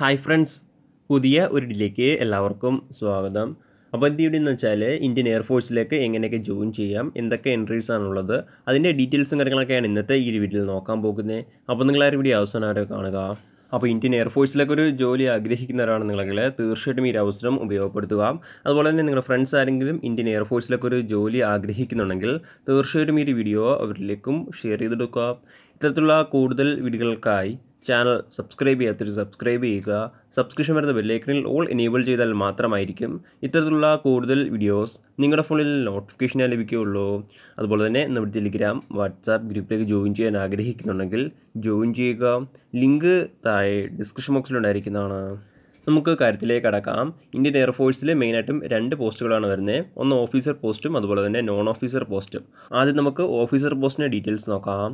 hi friends പുതിയ ഒരിടിലേക്ക് എല്ലാവർക്കും സ്വാഗതം അപ്പോൾ എന്ത് ചെയ്യണമെന്ന് വെച്ചാൽ ഇന്ത്യൻ എയർഫോഴ്സിലേക്ക് എങ്ങനെയൊക്കെ ജോയിൻ ചെയ്യാം എന്തൊക്കെ എൻട്രീസ് ആണുള്ളത് അതിൻ്റെ ഡീറ്റെയിൽസും കാര്യങ്ങളൊക്കെയാണ് ഇന്നത്തെ ഈ ഒരു വീഡിയോയിൽ നോക്കാൻ പോകുന്നത് അപ്പോൾ നിങ്ങൾ ആ വീഡിയോ അവസാനം ആരോ കാണുക അപ്പോൾ ഇന്ത്യൻ എയർഫോഴ്സിലേക്ക് ഒരു ജോലി ആഗ്രഹിക്കുന്നവരാണ് നിങ്ങളെങ്കിൽ തീർച്ചയായിട്ടും ഈ ഒരു അവസരം ഉപയോഗപ്പെടുത്തുക അതുപോലെ തന്നെ നിങ്ങളുടെ ഫ്രണ്ട്സ് ആരെങ്കിലും ഇന്ത്യൻ എയർഫോഴ്സിലേക്ക് ഒരു ജോലി ആഗ്രഹിക്കുന്നുണ്ടെങ്കിൽ തീർച്ചയായിട്ടും ഈ ഒരു വീഡിയോ അവരിലേക്കും ഷെയർ ചെയ്തെടുക്കുക ഇത്തരത്തിലുള്ള കൂടുതൽ വീഡിയോകൾക്കായി ചാനൽ സബ്സ്ക്രൈബ് ചെയ്യാത്തൊരു സബ്സ്ക്രൈബ് ചെയ്യുക സബ്സ്ക്രിപ്ഷൻ വരുന്ന ബെല്ലൈക്കണിൽ ഓൾ എനേബിൾ ചെയ്താൽ മാത്രമായിരിക്കും ഇത്തരത്തിലുള്ള കൂടുതൽ വീഡിയോസ് നിങ്ങളുടെ ഫോണിൽ നോട്ടിഫിക്കേഷനായി ലഭിക്കുകയുള്ളൂ അതുപോലെ തന്നെ നമ്മുടെ ടെലിഗ്രാം വാട്സാപ്പ് ഗ്രൂപ്പിലേക്ക് ജോയിൻ ചെയ്യാൻ ആഗ്രഹിക്കുന്നുണ്ടെങ്കിൽ ജോയിൻ ചെയ്യുക ലിങ്ക് താഴെ ഡിസ്ക്രിപ്ഷൻ ബോക്സിലുണ്ടായിരിക്കുന്നതാണ് നമുക്ക് കാര്യത്തിലേക്ക് കടക്കാം ഇന്ത്യൻ എയർഫോഴ്സിൽ മെയിനായിട്ടും രണ്ട് പോസ്റ്റുകളാണ് വരുന്നത് ഒന്ന് ഓഫീസർ പോസ്റ്റും അതുപോലെ തന്നെ നോൺ ഓഫീസർ പോസ്റ്റും ആദ്യം നമുക്ക് ഓഫീസർ പോസ്റ്റിൻ്റെ ഡീറ്റെയിൽസ് നോക്കാം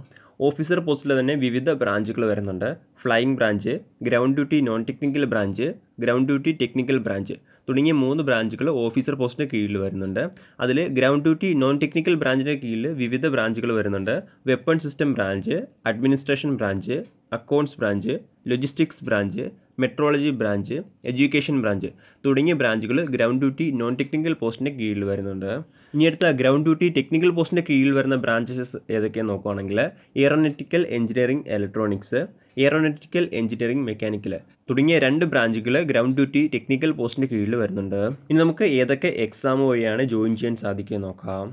ഓഫീസർ പോസ്റ്റിൽ തന്നെ വിവിധ ബ്രാഞ്ചുകൾ വരുന്നുണ്ട് flying branch ground duty non technical branch ground duty technical branch തുടങ്ങിയ മൂന്ന് ബ്രാഞ്ചുകൾ ഓഫീസർ പോസ്റ്റിന് കീഴിൽ വരുന്നുണ്ട് അതിൽ ഗ്രൗണ്ട് ഡ്യൂട്ടി നോൺ ടെക്നിക്കൽ ബ്രാഞ്ചിൻ്റെ കീഴിൽ വിവിധ ബ്രാഞ്ചുകൾ വരുന്നുണ്ട് weapon system branch administration branch accounts branch logistics branch metrology branch education branch തുടങ്ങിയ ബ്രാഞ്ചുകൾ ഗ്രൗണ്ട് ഡ്യൂട്ടി നോൺ ടെക്നിക്കൽ പോസ്റ്റിൻ്റെ കീഴിൽ വരുന്നുണ്ട് ഇനി അടുത്ത ഗ്രൗണ്ട് ഡ്യൂട്ടി ടെക്നിക്കൽ പോസ്റ്റിൻ്റെ കീഴിൽ വരുന്ന ബ്രാഞ്ചസ് ഏതൊക്കെയാണ് നോക്കുകയാണെങ്കിൽ aeronautical engineering electronics aeronautical engineering mechanical തുടങ്ങിയ രണ്ട് ബ്രാഞ്ചുകൾ ഗ്രൗണ്ട് ഡ്യൂട്ടി ടെക്നിക്കൽ പോസ്റ്റിൻ്റെ കീഴിൽ വരുന്നുണ്ട് ഇനി നമുക്ക് ഏതൊക്കെ എക്സാം വഴിയാണ് ജോയിൻ ചെയ്യാൻ സാധിക്കുക നോക്കാം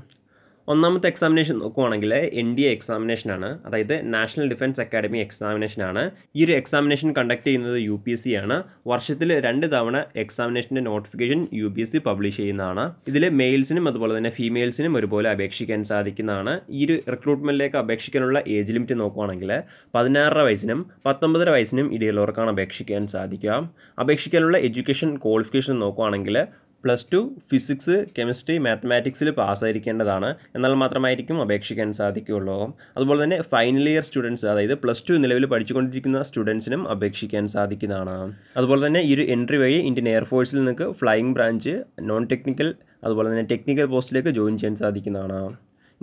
ഒന്നാമത്തെ എക്സാമിനേഷൻ നോക്കുവാണെങ്കിൽ എൻ ഡി എ എക്സാമിനേഷനാണ് അതായത് നാഷണൽ ഡിഫൻസ് അക്കാഡമി എക്സാമിനേഷനാണ് ഈ ഒരു എക്സാമിനേഷൻ കണ്ടക്ട് ചെയ്യുന്നത് യു പി എസ് സി ആണ് വർഷത്തിൽ രണ്ട് തവണ എക്സാമിനേഷൻ്റെ notification U P S C publish ചെയ്യുന്നതാണ് ഇതിൽ മെയിൽസിനും അതുപോലെ തന്നെ ഫീമെയിൽസിനും ഒരുപോലെ അപേക്ഷിക്കാൻ സാധിക്കുന്നതാണ് ഈ ഒരു റിക്രൂട്ട്മെൻറ്റിലേക്ക് അപേക്ഷിക്കാനുള്ള ഏജ് ലിമിറ്റ് നോക്കുവാണെങ്കിൽ പതിനാറര വയസ്സിനും പത്തൊമ്പതര വയസ്സിനും ഇടയിലുള്ളവർക്കാണ് അപേക്ഷിക്കാൻ സാധിക്കുക അപേക്ഷിക്കാനുള്ള എഡ്യൂക്കേഷൻ ക്വാളിഫിക്കേഷൻ നോക്കുവാണെങ്കിൽ പ്ലസ് ടു ഫിസിക്സ് കെമിസ്ട്രി മാത്തമാറ്റിക്സിൽ പാസ്സായിരിക്കേണ്ടതാണ് എന്നാൽ മാത്രമായിരിക്കും അപേക്ഷിക്കാൻ സാധിക്കുകയുള്ളൂ അതുപോലെ തന്നെ ഫൈനൽ ഇയർ സ്റ്റുഡൻസ് അതായത് പ്ലസ് ടു നിലവിൽ പഠിച്ചുകൊണ്ടിരിക്കുന്ന സ്റ്റുഡൻസിനും അപേക്ഷിക്കാൻ സാധിക്കുന്നതാണ് അതുപോലെ തന്നെ ഈ ഒരു എൻട്രി വഴി ഇന്ത്യൻ എയർഫോഴ്സിൽ നിങ്ങൾക്ക് ഫ്ലൈയിങ് ബ്രാഞ്ച് നോൺ ടെക്നിക്കൽ അതുപോലെ തന്നെ ടെക്നിക്കൽ പോസ്റ്റിലേക്ക് ജോയിൻ ചെയ്യാൻ സാധിക്കുന്നതാണ്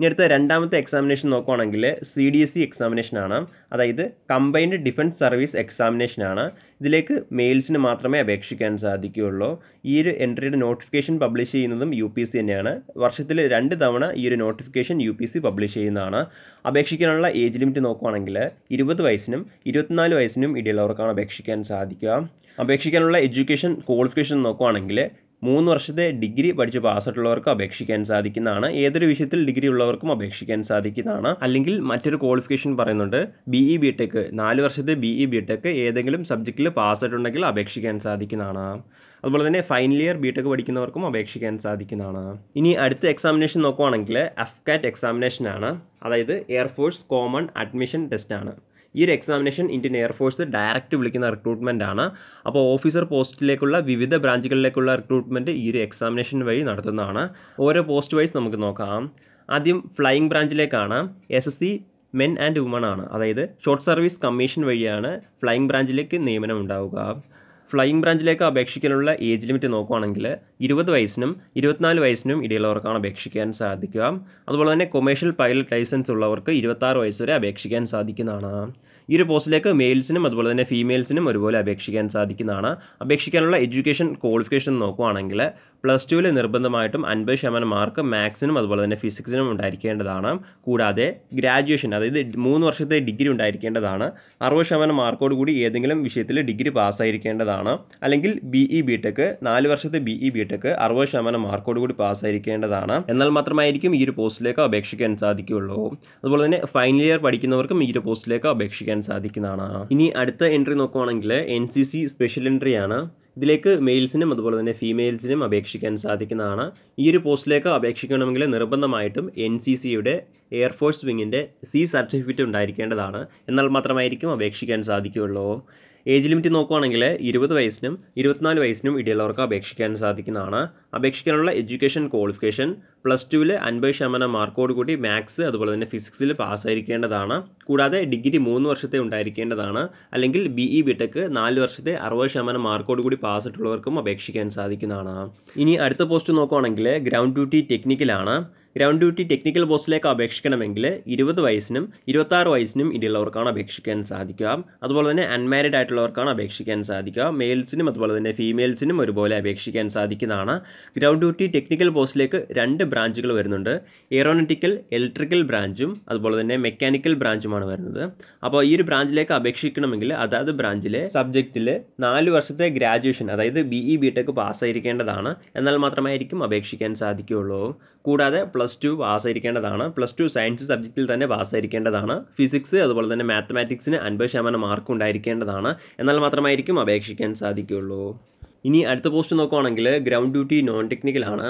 ഇനി അടുത്ത രണ്ടാമത്തെ എക്സാമിനേഷൻ നോക്കുവാണെങ്കിൽ സി ഡി എസ് സി ആണ് അതായത് കമ്പൈൻഡ് ഡിഫൻസ് സർവീസ് എക്സാമിനേഷൻ ആണ് ഇതിലേക്ക് മെയിൽസിന് മാത്രമേ അപേക്ഷിക്കാൻ സാധിക്കുകയുള്ളൂ ഈ ഒരു എൻട്രിയുടെ നോട്ടിഫിക്കേഷൻ പബ്ലിഷ് ചെയ്യുന്നതും യു പി സി തന്നെയാണ് വർഷത്തിൽ രണ്ട് തവണ ഈ ഒരു notification U P C publish ചെയ്യുന്നതാണ് അപേക്ഷിക്കാനുള്ള ഏജ് ലിമിറ്റ് നോക്കുവാണെങ്കിൽ ഇരുപത് വയസ്സിനും ഇരുപത്തിനാല് വയസ്സിനും ഇടയിലുള്ളവർക്കാണ് അപേക്ഷിക്കാൻ സാധിക്കുക അപേക്ഷിക്കാനുള്ള എഡ്യൂക്കേഷൻ ക്വാളിഫിക്കേഷൻ നോക്കുവാണെങ്കിൽ മൂന്ന് വർഷത്തെ ഡിഗ്രി പഠിച്ച് പാസ്സായിട്ടുള്ളവർക്ക് അപേക്ഷിക്കാൻ സാധിക്കുന്നതാണ് ഏതൊരു വിഷയത്തിൽ ഡിഗ്രി ഉള്ളവർക്കും അപേക്ഷിക്കാൻ സാധിക്കുന്നതാണ് അല്ലെങ്കിൽ മറ്റൊരു ക്വാളിഫിക്കേഷൻ പറയുന്നുണ്ട് ബി ഇ ബി ടെക് നാല് വർഷത്തെ ബി ഇ ബി ടെക് ഏതെങ്കിലും സബ്ജക്റ്റിൽ പാസ്സായിട്ടുണ്ടെങ്കിൽ അപേക്ഷിക്കാൻ സാധിക്കുന്നതാണ് അതുപോലെ തന്നെ ഫൈനൽ ഇയർ ബി ടെക് പഠിക്കുന്നവർക്കും അപേക്ഷിക്കാൻ സാധിക്കുന്നതാണ് ഇനി അടുത്ത എക്സാമിനേഷൻ നോക്കുവാണെങ്കിൽ എഫ് കാറ്റ് എക്സാമിനേഷനാണ് അതായത് എയർഫോഴ്സ് കോമൺ അഡ്മിഷൻ ടെസ്റ്റാണ് ഈ ഒരു എക്സാമിനേഷൻ ഇന്ത്യൻ എയർഫോഴ്സ് ഡയറക്റ്റ് വിളിക്കുന്ന റിക്രൂട്ട്മെൻ്റ് ആണ് അപ്പോൾ ഓഫീസർ പോസ്റ്റിലേക്കുള്ള വിവിധ ബ്രാഞ്ചുകളിലേക്കുള്ള റിക്രൂട്ട്മെൻറ്റ് ഈ ഒരു എക്സാമിനേഷൻ വഴി നടത്തുന്നതാണ് ഓരോ പോസ്റ്റ് വൈസ് നമുക്ക് നോക്കാം ആദ്യം ഫ്ലൈയിങ് ബ്രാഞ്ചിലേക്കാണ് S S C men and woman ആണ് അതായത് ഷോർട്ട് സർവീസ് കമ്മീഷൻ വഴിയാണ് ഫ്ലൈയിങ് ബ്രാഞ്ചിലേക്ക് നിയമനം ഉണ്ടാവുക ഫ്ലൈയിങ് ബ്രാഞ്ചിലേക്ക് അപേക്ഷിക്കാനുള്ള ഏജ് ലിമിറ്റ് നോക്കുകയാണെങ്കിൽ ഇരുപത് വയസ്സിനും ഇരുപത്തിനാല് വയസ്സിനും ഇടയിലുള്ളവർക്കാണ് അപേക്ഷിക്കാൻ സാധിക്കുക അതുപോലെ തന്നെ കൊമേഴ്ഷ്യൽ പൈലറ്റ് ലൈസൻസ് ഉള്ളവർക്ക് ഇരുപത്താറ് വയസ്സ് വരെ അപേക്ഷിക്കാൻ സാധിക്കുന്നതാണ് ഈ ഒരു പോസ്റ്റിലേക്ക് മെയിൽസിനും അതുപോലെ തന്നെ ഫീമെയിൽസിനും ഒരുപോലെ അപേക്ഷിക്കാൻ സാധിക്കുന്നതാണ് അപേക്ഷിക്കാനുള്ള എഡ്യൂക്കേഷൻ ക്വാളിഫിക്കേഷൻ നോക്കുകയാണെങ്കിൽ പ്ലസ് ടുവിൽ നിർബന്ധമായിട്ടും അൻപത് ശതമാനം മാർക്ക് മാത്സിനും അതുപോലെ തന്നെ ഫിസിക്സിനും ഉണ്ടായിരിക്കേണ്ടതാണ് കൂടാതെ ഗ്രാജുവേഷൻ അതായത് മൂന്ന് വർഷത്തെ ഡിഗ്രി ഉണ്ടായിരിക്കേണ്ടതാണ് അറുപത് ശതമാനം മാർക്കോട് കൂടി ഏതെങ്കിലും വിഷയത്തിൽ ഡിഗ്രി പാസ്സായിരിക്കേണ്ടതാണ് അല്ലെങ്കിൽ ബി ഇ ബി ടെക് നാല് വർഷത്തെ ബി ഇ ബി ബിടെക് അറുപത് ശതമാനം മാർക്കോട് കൂടി പാസ്സായിരിക്കേണ്ടതാണ് എന്നാൽ മാത്രമായിരിക്കും ഈ ഒരു പോസ്റ്റിലേക്ക് അപേക്ഷിക്കാൻ സാധിക്കുകയുള്ളൂ അതുപോലെ തന്നെ ഫൈനൽ ഇയർ പഠിക്കുന്നവർക്കും ഈ ഒരു പോസ്റ്റിലേക്ക് അപേക്ഷിക്കാൻ സാധിക്കുന്നതാണ് ഇനി അടുത്ത എൻട്രി നോക്കുവാണെങ്കിൽ N C C special entry ആണ് ഇതിലേക്ക് മെയിൽസിനും അതുപോലെ തന്നെ ഫീമെയിൽസിനും അപേക്ഷിക്കാൻ സാധിക്കുന്നതാണ് ഈ ഒരു പോസ്റ്റിലേക്ക് അപേക്ഷിക്കണമെങ്കിൽ നിർബന്ധമായിട്ടും എൻ സി സിയുടെ എയർഫോഴ്സ് വിങ്ങിൻ്റെ സി സർട്ടിഫിക്കറ്റ് ഉണ്ടായിരിക്കേണ്ടതാണ് എന്നാൽ മാത്രമായിരിക്കും അപേക്ഷിക്കാൻ സാധിക്കുകയുള്ളൂ ഏജ് ലിമിറ്റ് നോക്കുവാണെങ്കിൽ ഇരുപത് വയസ്സിനും ഇരുപത്തിനാല് വയസ്സിനും ഇടയിലുള്ളവർക്ക് അപേക്ഷിക്കാൻ സാധിക്കുന്നതാണ് അപേക്ഷിക്കാനുള്ള എഡ്യൂക്കേഷൻ ക്വാളിഫിക്കേഷൻ പ്ലസ് ടുവിൽ അൻപത് ശതമാനം മാർക്കോട് കൂടി മാത്സ് അതുപോലെ തന്നെ ഫിസിക്സിൽ പാസ്സായിരിക്കേണ്ടതാണ് കൂടാതെ ഡിഗ്രി മൂന്ന് വർഷത്തെ ഉണ്ടായിരിക്കേണ്ടതാണ് അല്ലെങ്കിൽ ബി ഇ ബി നാല് വർഷത്തെ അറുപത് ശതമാനം മാർക്കോട് കൂടി പാസ്സായിട്ടുള്ളവർക്കും അപേക്ഷിക്കാൻ സാധിക്കുന്നതാണ് ഇനി അടുത്ത പോസ്റ്റ് നോക്കുവാണെങ്കിൽ ഗ്രൗണ്ട് ഡ്യൂട്ടി ടെക്നിക്കലാണ് ഗ്രൗണ്ട് ഡ്യൂട്ടി ടെക്നിക്കൽ പോസ്റ്റിലേക്ക് അപേക്ഷിക്കണമെങ്കിൽ ഇരുപത് വയസ്സിനും ആറ് വയസ്സിനും ഇടയിലുള്ളവർക്കാണ് അപേക്ഷിക്കാൻ സാധിക്കുക അതുപോലെ തന്നെ അൺമാരിഡ് ആയിട്ടുള്ളവർക്കാണ് അപേക്ഷിക്കാൻ സാധിക്കുക മെയിൽസിനും അതുപോലെ തന്നെ ഫീമെയിൽസിനും ഒരുപോലെ അപേക്ഷിക്കാൻ സാധിക്കുന്നതാണ് ഗ്രൗണ്ട് ഡ്യൂട്ടി ടെക്നിക്കൽ പോസ്റ്റിലേക്ക് രണ്ട് ബ്രാഞ്ചുകൾ വരുന്നുണ്ട് എയറോനറ്റിക്കൽ ഇലക്ട്രിക്കൽ ബ്രാഞ്ചും അതുപോലെ തന്നെ മെക്കാനിക്കൽ ബ്രാഞ്ചുമാണ് വരുന്നത് അപ്പോൾ ഈ ഒരു ബ്രാഞ്ചിലേക്ക് അപേക്ഷിക്കണമെങ്കിൽ അതാത് ബ്രാഞ്ചിലെ സബ്ജക്റ്റിൽ നാല് വർഷത്തെ ഗ്രാജുവേഷൻ അതായത് B E e B tech പാസ്സായിരിക്കേണ്ടതാണ് എന്നാൽ മാത്രമായിരിക്കും അപേക്ഷിക്കാൻ സാധിക്കുകയുള്ളൂ കൂടാതെ പ്ലസ് ടു പാസ്സായിരിക്കേണ്ടതാണ് പ്ലസ് ടു സയൻസ് സബ്ജക്റ്റിൽ തന്നെ പാസ്സായിരിക്കേണ്ടതാണ് ഫിസിക്സ് അതുപോലെ തന്നെ മാത്തമാറ്റിക്സിന് അൻപത് ശതമാനം മാർക്ക് ഉണ്ടായിരിക്കേണ്ടതാണ് എന്നാൽ മാത്രമായിരിക്കും അപേക്ഷിക്കാൻ സാധിക്കുകയുള്ളൂ ഇനി അടുത്ത പോസ്റ്റ് നോക്കുവാണെങ്കിൽ ഗ്രൗണ്ട് ഡ്യൂട്ടി നോൺ ടെക്നിക്കലാണ്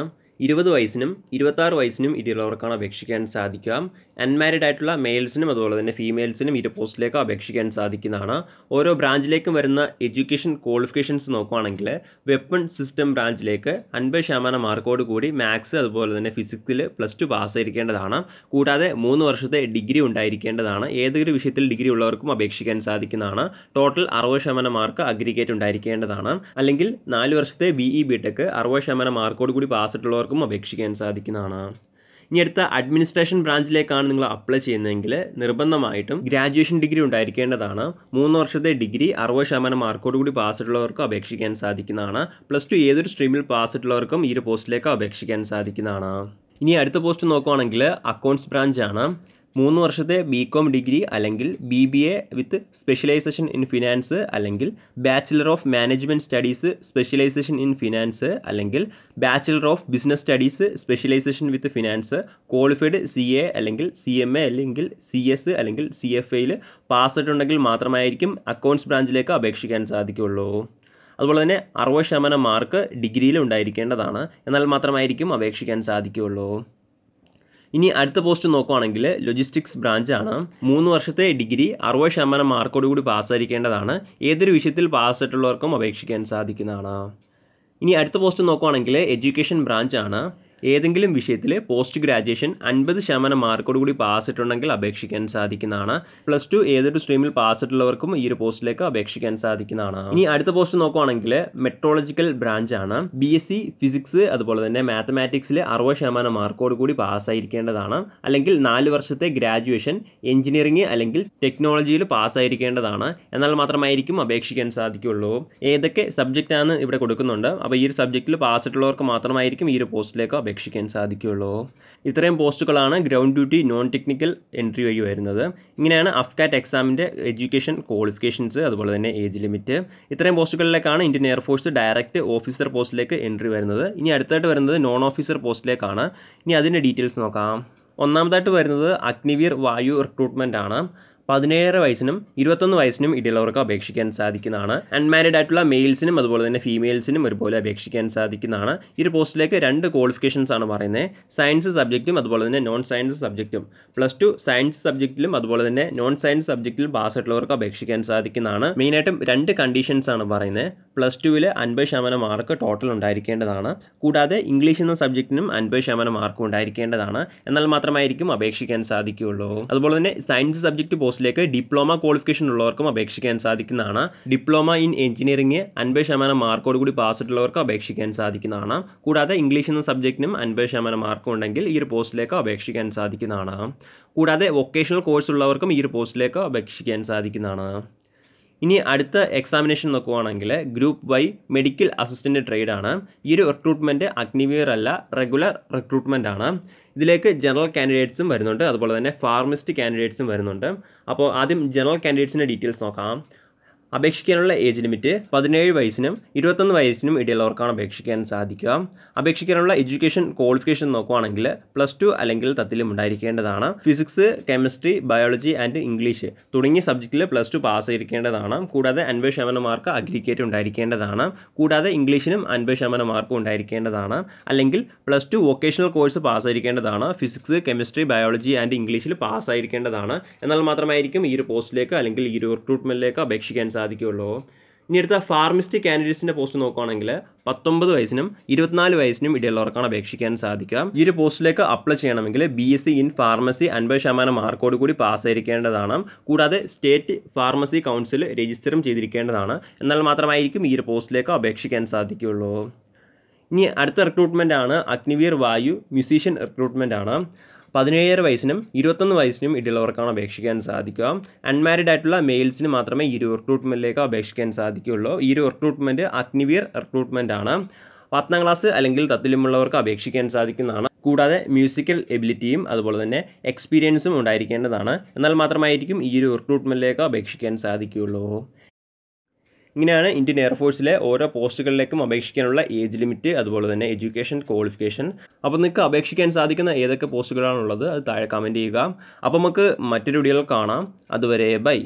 ഇരുപത് വയസ്സിനും ഇരുപത്താറ് വയസ്സിനും ഇടയിലുള്ളവർക്കാണ് അപേക്ഷിക്കാൻ സാധിക്കുക അൺമാരിഡ് ആയിട്ടുള്ള മെയിൽസിനും അതുപോലെ തന്നെ ഫീമെയിൽസിനും ഇരു പോസ്റ്റിലേക്ക് അപേക്ഷിക്കാൻ സാധിക്കുന്നതാണ് ഓരോ ബ്രാഞ്ചിലേക്കും വരുന്ന എഡ്യൂക്കേഷൻ ക്വാളിഫിക്കേഷൻസ് നോക്കുകയാണെങ്കിൽ വെപ്പൺ സിസ്റ്റം ബ്രാഞ്ചിലേക്ക് അൻപത് ശതമാനം മാർക്കോട് കൂടി മാത്സ് അതുപോലെ തന്നെ ഫിസിക്സിൽ പ്ലസ് ടു പാസ്സായിരിക്കേണ്ടതാണ് കൂടാതെ മൂന്ന് വർഷത്തെ ഡിഗ്രി ഉണ്ടായിരിക്കേണ്ടതാണ് ഏതൊരു വിഷയത്തിൽ ഡിഗ്രി ഉള്ളവർക്കും അപേക്ഷിക്കാൻ സാധിക്കുന്നതാണ് ടോട്ടൽ അറുപത് ശതമാനം മാർക്ക് അഗ്രിഗേറ്റ് ഉണ്ടായിരിക്കേണ്ടതാണ് അല്ലെങ്കിൽ നാല് വർഷത്തെ ബി ഇ ബി ടെക് അറുപത് ശതമാനം മാർക്കോട് കൂടി പാസ്സായിട്ടുള്ളവർക്ക് എല്ലാവർക്കും അപേക്ഷിക്കാൻ സാധിക്കുന്നതാണ് ഇനി അടുത്ത അഡ്മിനിസ്ട്രേഷൻ ബ്രാഞ്ചിലേക്കാണ് നിങ്ങൾ അപ്ലൈ ചെയ്യുന്നതെങ്കിൽ നിർബന്ധമായിട്ടും ഗ്രാജുവേഷൻ ഡിഗ്രി ഉണ്ടായിരിക്കേണ്ടതാണ് മൂന്ന് വർഷത്തെ ഡിഗ്രി അറുപത് ശതമാനം മാർക്കോട് കൂടി പാസ്സായിട്ടുള്ളവർക്ക് അപേക്ഷിക്കാൻ സാധിക്കുന്നതാണ് പ്ലസ് ടു ഏതൊരു സ്ട്രീമിൽ പാസ്സായിട്ടുള്ളവർക്കും ഈ ഒരു പോസ്റ്റിലേക്ക് അപേക്ഷിക്കാൻ സാധിക്കുന്നതാണ് ഇനി അടുത്ത പോസ്റ്റ് നോക്കുവാണെങ്കിൽ അക്കൗണ്ട്സ് ബ്രാഞ്ചാണ് മൂന്ന് വർഷത്തെ ബി കോം ഡിഗ്രി അല്ലെങ്കിൽ B B A with specialisation in finance അല്ലെങ്കിൽ bachelor of management studies specialisation in finance അല്ലെങ്കിൽ bachelor of business studies specialisation with finance qualified C A അല്ലെങ്കിൽ സി എം എ അല്ലെങ്കിൽ C S അല്ലെങ്കിൽ C F എയിൽ പാസ്സായിട്ടുണ്ടെങ്കിൽ മാത്രമായിരിക്കും accounts ബ്രാഞ്ചിലേക്ക് അപേക്ഷിക്കാൻ സാധിക്കുള്ളൂ അതുപോലെ തന്നെ അറുപത് ശതമാനം മാർക്ക് ഡിഗ്രിയിൽ ഉണ്ടായിരിക്കേണ്ടതാണ് എന്നാൽ മാത്രമായിരിക്കും അപേക്ഷിക്കാൻ സാധിക്കുകയുള്ളൂ ഇനി അടുത്ത പോസ്റ്റ് നോക്കുവാണെങ്കിൽ ലൊജിസ്റ്റിക്സ് ബ്രാഞ്ചാണ് മൂന്ന് വർഷത്തെ ഡിഗ്രി അറുപത് ശതമാനം മാർക്കോടുകൂടി പാസ്സായിരിക്കേണ്ടതാണ് ഏതൊരു വിഷയത്തിൽ പാസ്സായിട്ടുള്ളവർക്കും അപേക്ഷിക്കാൻ സാധിക്കുന്നതാണ് ഇനി അടുത്ത പോസ്റ്റ് നോക്കുവാണെങ്കിൽ എഡ്യൂക്കേഷൻ ബ്രാഞ്ചാണ് ഏതെങ്കിലും വിഷയത്തിൽ പോസ്റ്റ് ഗ്രാജുവേഷൻ അൻപത് ശതമാനം പാസ് പാസിട്ടുണ്ടെങ്കിൽ അപേക്ഷിക്കാൻ സാധിക്കുന്നതാണ് പ്ലസ് ടു ഏതൊരു സ്ട്രീമിൽ പാസിട്ടുള്ളവർക്കും ഈ ഒരു പോസ്റ്റിലേക്ക് അപേക്ഷിക്കാൻ സാധിക്കുന്നതാണ് ഇനി അടുത്ത പോസ്റ്റ് നോക്കുവാണെങ്കിൽ മെട്രോളജിക്കൽ ബ്രാഞ്ച് ആണ് ബി എസ് സി ഫിസിക്സ് അതുപോലെ തന്നെ മാത്തമാറ്റിക്സിൽ അറുപത് ശതമാനം മാർക്കോട് കൂടി പാസ്സായിരിക്കേണ്ടതാണ് അല്ലെങ്കിൽ നാല് വർഷത്തെ ഗ്രാജുവേഷൻ എഞ്ചിനീയറിംഗ് അല്ലെങ്കിൽ ടെക്നോളജിയിൽ പാസ്സായിരിക്കേണ്ടതാണ് എന്നാൽ മാത്രമായിരിക്കും അപേക്ഷിക്കാൻ സാധിക്കുള്ളൂ ഏതൊക്കെ സബ്ജക്റ്റാണ് ഇവിടെ കൊടുക്കുന്നുണ്ട് അപ്പോൾ ഈ ഒരു സബ്ജക്റ്റിൽ പാസ്സായിട്ടുള്ളവർക്ക് മാത്രമായിരിക്കും ഈ ഒരു പോസ്റ്റിലേക്ക് അപേക്ഷിക്കാൻ സാധിക്കുകയുള്ളൂ ഇത്രയും പോസ്റ്റുകളാണ് ground duty non technical entry വഴി വരുന്നത് ഇങ്ങനെയാണ് അഫ്കാറ്റ് എക്സാമിൻ്റെ എഡ്യൂക്കേഷൻ ക്വാളിഫിക്കേഷൻസ് അതുപോലെ തന്നെ ഏജ് ലിമിറ്റ് ഇത്രയും പോസ്റ്റുകളിലേക്കാണ് ഇന്ത്യൻ എയർഫോഴ്സ് ഡയറക്റ്റ് ഓഫീസർ പോസ്റ്റിലേക്ക് എൻട്രി വരുന്നത് ഇനി അടുത്തായിട്ട് വരുന്നത് നോൺ ഓഫീസർ പോസ്റ്റിലേക്കാണ് ഇനി അതിൻ്റെ ഡീറ്റെയിൽസ് നോക്കാം ഒന്നാമതായിട്ട് വരുന്നത് അഗ്നിവീർ വായു റിക്രൂട്ട്മെൻ്റ് ആണ് പതിനേഴ് വയസ്സിനും ഇരുപത്തൊന്ന് വയസ്സിനും ഇടയിലുള്ളവർക്ക് അപേക്ഷിക്കാൻ സാധിക്കുന്നതാണ് അൺമാരിഡ് ആയിട്ടുള്ള മെയിൽസിനും അതുപോലെ തന്നെ ഫീമെയിൽസിനും ഒരുപോലെ അപേക്ഷിക്കാൻ സാധിക്കുന്നതാണ് ഈ ഒരു പോസ്റ്റിലേക്ക് രണ്ട് ക്വാളിഫിക്കേഷൻസ് ആണ് പറയുന്നത് സയൻസ് സബ്ജക്റ്റും അതുപോലെ തന്നെ നോൺ സയൻസ് സബ്ജക്റ്റും പ്ലസ് ടു സയൻസ് സബ്ജക്റ്റിലും അതുപോലെ തന്നെ നോൺ സയൻസ് സബ്ജക്റ്റിലും പാസ് ആയിട്ടുള്ളവർക്ക് അപേക്ഷിക്കാൻ സാധിക്കുന്നതാണ് മെയിനായിട്ടും രണ്ട് കണ്ടീഷൻസ് ആണ് പറയുന്നത് പ്ലസ് ടുവിൽ അൻപത് ശതമാനം മാർക്ക് ടോട്ടൽ ഉണ്ടായിരിക്കേണ്ടതാണ് കൂടാതെ ഇംഗ്ലീഷ് എന്ന സബ്ജക്റ്റിനും അൻപത് ശതമാനം മാർക്കും ഉണ്ടായിരിക്കേണ്ടതാണ് എന്നാൽ മാത്രമായിരിക്കും അപേക്ഷിക്കാൻ സാധിക്കുകയുള്ളൂ അതുപോലെ തന്നെ സയൻസ് സബ്ജക്റ്റ് പോസ്റ്റ് പോസ്റ്റിലേക്ക് ഡിപ്ലോമ ക്വാളിഫിക്കേഷൻ ഉള്ളവർക്കും അപേക്ഷിക്കാൻ സാധിക്കുന്നതാണ് ഡിപ്ലോമ ഇൻ എഞ്ചിനീയറിംഗ് അൻപത് ശതമാനം മാർക്കോട് കൂടി പാസ്സായിട്ടുള്ളവർക്ക് അപേക്ഷിക്കാൻ സാധിക്കുന്നതാണ് കൂടാതെ ഇംഗ്ലീഷ് എന്ന സബ്ജക്റ്റിനും അൻപത് ശതമാനം മാർക്ക് ഉണ്ടെങ്കിൽ ഈ ഒരു പോസ്റ്റിലേക്ക് അപേക്ഷിക്കാൻ സാധിക്കുന്നതാണ് കൂടാതെ വൊക്കേഷണൽ കോഴ്സ് ഉള്ളവർക്കും ഈ ഒരു പോസ്റ്റിലേക്ക് അപേക്ഷിക്കാൻ സാധിക്കുന്നതാണ് ഇനി അടുത്ത എക്സാമിനേഷൻ നോക്കുവാണെങ്കിൽ ഗ്രൂപ്പ് വൈ മെഡിക്കൽ ട്രേഡ് ആണ് ഈ ഒരു റിക്രൂട്ട്മെൻറ്റ് അഗ്നിവീർ അല്ല റെഗുലർ റിക്രൂട്ട്മെൻ്റ് ആണ് ഇതിലേക്ക് ജനറൽ കാൻഡിഡേറ്റ്സും വരുന്നുണ്ട് അതുപോലെ തന്നെ ഫാർമിസ്റ്റ് കാൻഡിഡേറ്റ്സും വരുന്നുണ്ട് അപ്പോൾ ആദ്യം ജനറൽ കാൻഡിഡേറ്റ്സിൻ്റെ ഡീറ്റെയിൽസ് നോക്കാം അപേക്ഷിക്കാനുള്ള ഏജ് ലിമിറ്റ് പതിനേഴ് വയസ്സിനും ഇരുപത്തൊന്ന് വയസ്സിനും ഇടയിലുള്ളവർക്കാണ് അപേക്ഷിക്കാൻ സാധിക്കുക അപേക്ഷിക്കാനുള്ള എഡ്യൂക്കേഷൻ ക്വാളിഫിക്കേഷൻ നോക്കുകയാണെങ്കിൽ പ്ലസ് ടു അല്ലെങ്കിൽ തത്തിലും ഉണ്ടായിരിക്കേണ്ടതാണ് physics chemistry biology and English തുടങ്ങിയ സബ്ജക്റ്റിൽ പ്ലസ് ടു പാസ് ആയിരിക്കേണ്ടതാണ് കൂടാതെ അൻപത് ശതമാനം മാർക്ക് അഗ്രിഗേറ്റ് ഉണ്ടായിരിക്കേണ്ടതാണ് കൂടാതെ ഇംഗ്ലീഷിനും അൻപത് ശതമാനം മാർക്കും ഉണ്ടായിരിക്കേണ്ടതാണ് അല്ലെങ്കിൽ plus two vocational course pass ആയിരിക്കേണ്ടതാണ് ഫിസിക്സ് കെമിസ്ട്രി ബയോളജി ആൻഡ് ഇംഗ്ലീഷിൽ പാസ് ആയിരിക്കേണ്ടതാണ് എന്നാൽ മാത്രമായിരിക്കും ഈ ഒരു പോസ്റ്റിലേക്ക് അല്ലെങ്കിൽ ഈ ഒരു റിക്രൂട്ട്മെൻറ്റിലേക്ക് അപേക്ഷിക്കാൻ സാധിക്കുകയുള്ളൂ ഇനി അടുത്ത ഫാർമിസ്റ്റ് കാൻഡിഡേറ്റ്സിൻ്റെ പോസ്റ്റ് നോക്കുകയാണെങ്കിൽ പത്തൊമ്പത് വയസ്സിനും ഇരുപത്തിനാല് വയസ്സിനും ഇടയിലുള്ളവർക്കാണ് അപേക്ഷിക്കാൻ സാധിക്കുക ഈ ഒരു പോസ്റ്റിലേക്ക് അപ്ലൈ ചെയ്യണമെങ്കിൽ B S C in pharmacy അൻപത് ശതമാനം മാർക്കോട് കൂടി പാസ്സായിരിക്കേണ്ടതാണ് കൂടാതെ സ്റ്റേറ്റ് ഫാർമസി കൗൺസിൽ രജിസ്റ്ററും ചെയ്തിരിക്കേണ്ടതാണ് എന്നാൽ മാത്രമായിരിക്കും ഈ ഒരു പോസ്റ്റിലേക്ക് അപേക്ഷിക്കാൻ സാധിക്കുകയുള്ളൂ ഇനി അടുത്ത റിക്രൂട്ട്മെൻ്റ് ആണ് അഗ്നിവീർ വായു മ്യൂസീഷ്യൻ റിക്രൂട്ട്മെൻ്റ് ആണ് പതിനേഴ് വയസ്സിനും ഇരുപത്തൊന്ന് വയസ്സിനും ഇടയിലുള്ളവർക്കാണ് അപേക്ഷിക്കാൻ സാധിക്കുക അൺമാരിഡ് ആയിട്ടുള്ള മെയിൽസിന് മാത്രമേ ഈ ഒരു റിക്രൂട്ട്മെൻറ്റിലേക്ക് അപേക്ഷിക്കാൻ സാധിക്കുകയുള്ളൂ ഈ ഒരു റിക്രൂട്ട്മെൻറ്റ് അഗ്നിവീർ റിക്രൂട്ട്മെൻ്റ് ആണ് പത്താം ക്ലാസ് അല്ലെങ്കിൽ തത്തുല്യമുള്ളവർക്ക് അപേക്ഷിക്കാൻ സാധിക്കുന്നതാണ് കൂടാതെ മ്യൂസിക്കൽ എബിലിറ്റിയും അതുപോലെ തന്നെ എക്സ്പീരിയൻസും ഉണ്ടായിരിക്കേണ്ടതാണ് എന്നാൽ മാത്രമായിരിക്കും ഈ ഒരു റിക്രൂട്ട്മെൻറ്റിലേക്ക് അപേക്ഷിക്കാൻ സാധിക്കുകയുള്ളൂ ഇങ്ങനെയാണ് ഇന്ത്യൻ എയർഫോഴ്സിലെ ഓരോ പോസ്റ്റുകളിലേക്കും അപേക്ഷിക്കാനുള്ള ഏജ് ലിമിറ്റ് അതുപോലെ തന്നെ എഡ്യൂക്കേഷൻ ക്വാളിഫിക്കേഷൻ അപ്പോൾ നിങ്ങൾക്ക് അപേക്ഷിക്കാൻ സാധിക്കുന്ന ഏതൊക്കെ പോസ്റ്റുകളാണുള്ളത് അത് താഴെ കമൻറ്റ് ചെയ്യുക അപ്പോൾ നമുക്ക് മറ്റൊരു വീഡിയോകൾ കാണാം അതുവരെ ബൈ